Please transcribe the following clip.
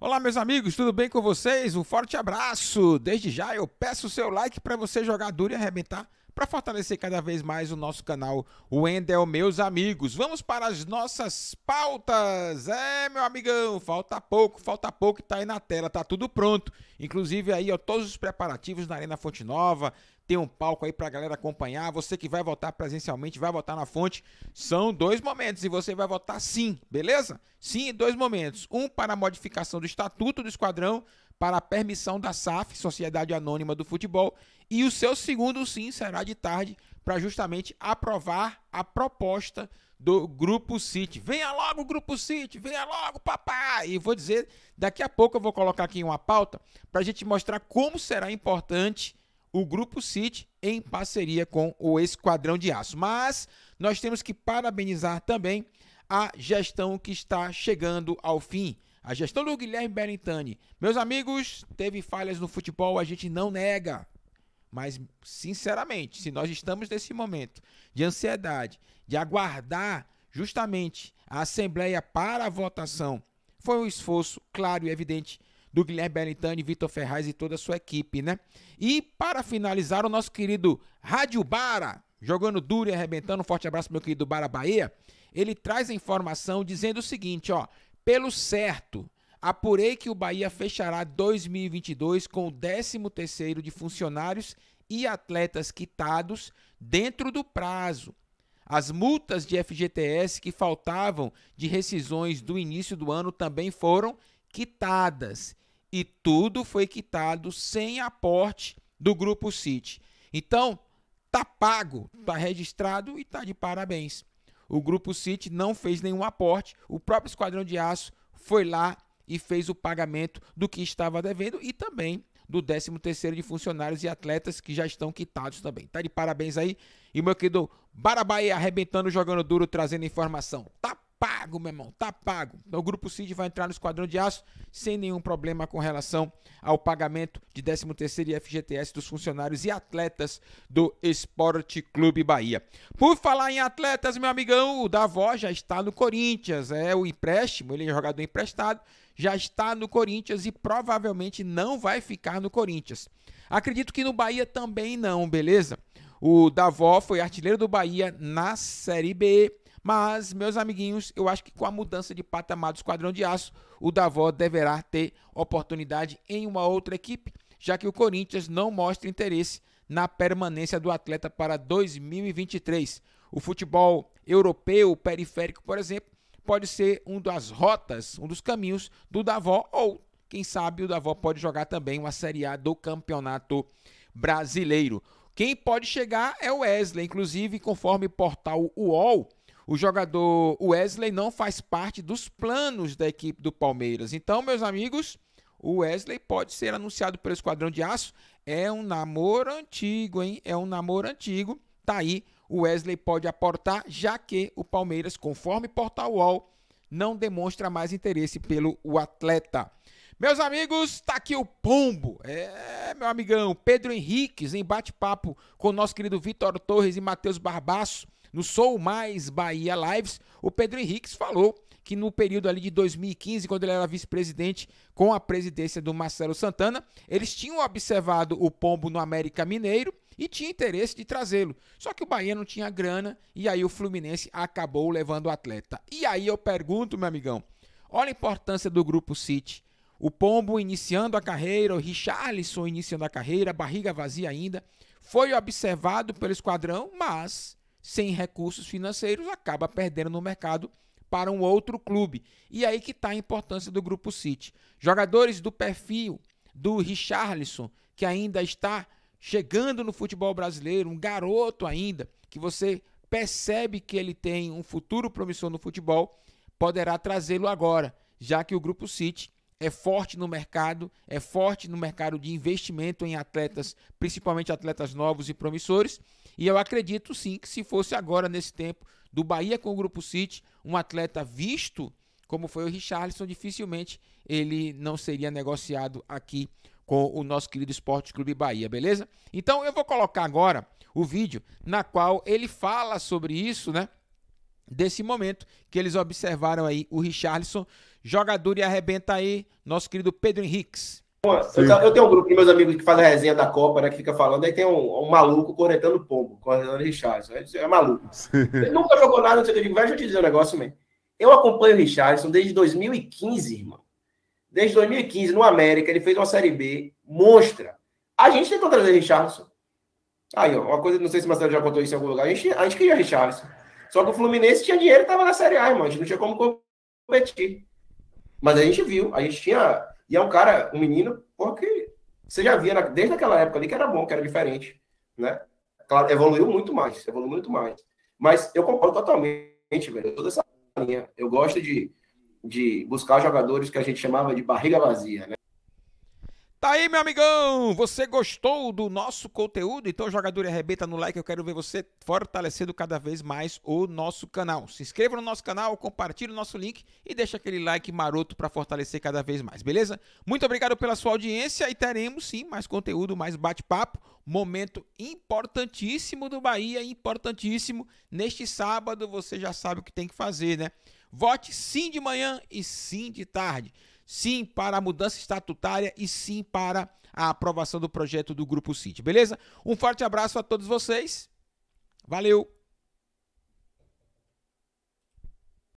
Olá, meus amigos, tudo bem com vocês? Um forte abraço! Desde já eu peço o seu like para você jogar duro e arrebentar para fortalecer cada vez mais o nosso canal Wendel, meus amigos. Vamos para as nossas pautas. É, meu amigão, falta pouco, falta pouco, tá aí na tela, tá tudo pronto. Inclusive aí, ó, todos os preparativos na Arena Fonte Nova, tem um palco aí pra galera acompanhar. Você que vai votar presencialmente, vai votar na fonte. São dois momentos e você vai votar sim, beleza? Sim, dois momentos. Um para a modificação do estatuto do esquadrão, para a permissão da SAF, Sociedade Anônima do Futebol, e o seu segundo sim será de tarde para justamente aprovar a proposta do Grupo City. Venha logo, Grupo City, venha logo, papai! E vou dizer, daqui a pouco eu vou colocar aqui uma pauta para a gente mostrar como será importante o Grupo City em parceria com o Esquadrão de Aço. Mas nós temos que parabenizar também a gestão que está chegando ao fim. A gestão do Guilherme Berentani. Meus amigos, teve falhas no futebol, a gente não nega. Mas, sinceramente, se nós estamos nesse momento de ansiedade, de aguardar justamente a Assembleia para a votação, foi um esforço claro e evidente do Guilherme Bellintani, Vitor Ferraz e toda a sua equipe, né? E para finalizar, o nosso querido Rádio Bara, jogando duro e arrebentando, um forte abraço meu querido Bara Bahia, ele traz a informação dizendo o seguinte, ó, pelo certo, apurei que o Bahia fechará 2022 com o 13º de funcionários e atletas quitados dentro do prazo. As multas de FGTS que faltavam de rescisões do início do ano também foram quitadas. E tudo foi quitado sem aporte do Grupo City. Então, tá pago, tá registrado e tá de parabéns. O Grupo City não fez nenhum aporte, o próprio Esquadrão de Aço foi lá e fez o pagamento do que estava devendo e também do 13º de funcionários e atletas que já estão quitados também. Tá de parabéns aí. E meu querido Barabai arrebentando, jogando duro, trazendo informação. Tá pago, meu irmão, tá pago. Então o Grupo CID vai entrar no Esquadrão de Aço sem nenhum problema com relação ao pagamento de 13º e FGTS dos funcionários e atletas do Esporte Clube Bahia. Por falar em atletas, meu amigão, o Davó já está no Corinthians, é o empréstimo, ele é jogador emprestado, já está no Corinthians e provavelmente não vai ficar no Corinthians. Acredito que no Bahia também não, beleza? O Davó foi artilheiro do Bahia na Série B, mas, meus amiguinhos, eu acho que com a mudança de patamar do Esquadrão de Aço, o Davó deverá ter oportunidade em uma outra equipe, já que o Corinthians não mostra interesse na permanência do atleta para 2023. O futebol europeu periférico, por exemplo, pode ser um das rotas, um dos caminhos do Davó ou quem sabe o Davó pode jogar também uma Série A do Campeonato Brasileiro. Quem pode chegar é o Wesley, inclusive, conforme o portal UOL, o jogador Wesley não faz parte dos planos da equipe do Palmeiras. Então, meus amigos, o Wesley pode ser anunciado pelo Esquadrão de Aço. É um namoro antigo, hein? É um namoro antigo. Tá aí, o Wesley pode aportar, já que o Palmeiras, conforme Portal UOL, não demonstra mais interesse pelo o atleta. Meus amigos, tá aqui o Pombo. É, meu amigão, Pedro Henriques, em bate-papo com o nosso querido Vitor Torres e Matheus Barbaço no Sou Mais Bahia Lives, o Pedro Henriques falou que no período ali de 2015, quando ele era vice-presidente com a presidência do Marcelo Santana, eles tinham observado o pombo no América Mineiro e tinha interesse de trazê-lo. Só que o Bahia não tinha grana e aí o Fluminense acabou levando o atleta. E aí eu pergunto, meu amigão, olha a importância do grupo City. O Pombo iniciando a carreira, o Richarlison iniciando a carreira, barriga vazia ainda, foi observado pelo esquadrão, mas sem recursos financeiros, acaba perdendo no mercado para um outro clube. E aí que está a importância do Grupo City. Jogadores do perfil do Richarlison, que ainda está chegando no futebol brasileiro, um garoto ainda, que você percebe que ele tem um futuro promissor no futebol, poderá trazê-lo agora, já que o Grupo City é forte no mercado, é forte no mercado de investimento em atletas, principalmente atletas novos e promissores, e eu acredito sim que se fosse agora, nesse tempo, do Bahia com o Grupo City, um atleta visto como foi o Richarlison, dificilmente ele não seria negociado aqui com o nosso querido Esporte Clube Bahia, beleza? Então eu vou colocar agora o vídeo na qual ele fala sobre isso, né? Desse momento que eles observaram aí o Richarlison, jogador e arrebenta aí, nosso querido Pedro Henriques. Eu, tenho um grupo de meus amigos que faz a resenha da Copa, né? Que fica falando, aí tem um, um maluco cornetando pombo, cornetando Richardson. É, é maluco. Ele nunca jogou nada, não sei o que eu digo. Vai, deixa eu te dizer um negócio, man. Eu acompanho o Richardson desde 2015, irmão. Desde 2015, no América, ele fez uma Série B monstra. A gente tentou trazer Richardson. Aí, ó, uma coisa, não sei se o Marcelo já contou isso em algum lugar. A gente, a gente queria Richardson. Só que o Fluminense tinha dinheiro e tava na Série A, irmão. A gente não tinha como competir. Mas a gente viu, a gente tinha e é um cara, um menino, porque você já via desde aquela época ali que era bom, que era diferente, né? Claro, evoluiu muito mais, evoluiu muito mais. Mas eu concordo totalmente, velho, toda essa linha. Eu gosto de, de buscar jogadores que a gente chamava de barriga vazia, né? Tá aí, meu amigão! Você gostou do nosso conteúdo? Então, jogador e arrebenta no like. Eu quero ver você fortalecendo cada vez mais o nosso canal. Se inscreva no nosso canal, compartilhe o nosso link e deixa aquele like maroto para fortalecer cada vez mais, beleza? Muito obrigado pela sua audiência e teremos sim mais conteúdo, mais bate-papo. Momento importantíssimo do Bahia, importantíssimo. Neste sábado, você já sabe o que tem que fazer, né? Vote sim de manhã e sim de tarde. Sim para a mudança estatutária e sim para a aprovação do projeto do Grupo City, beleza? Um forte abraço a todos vocês. Valeu!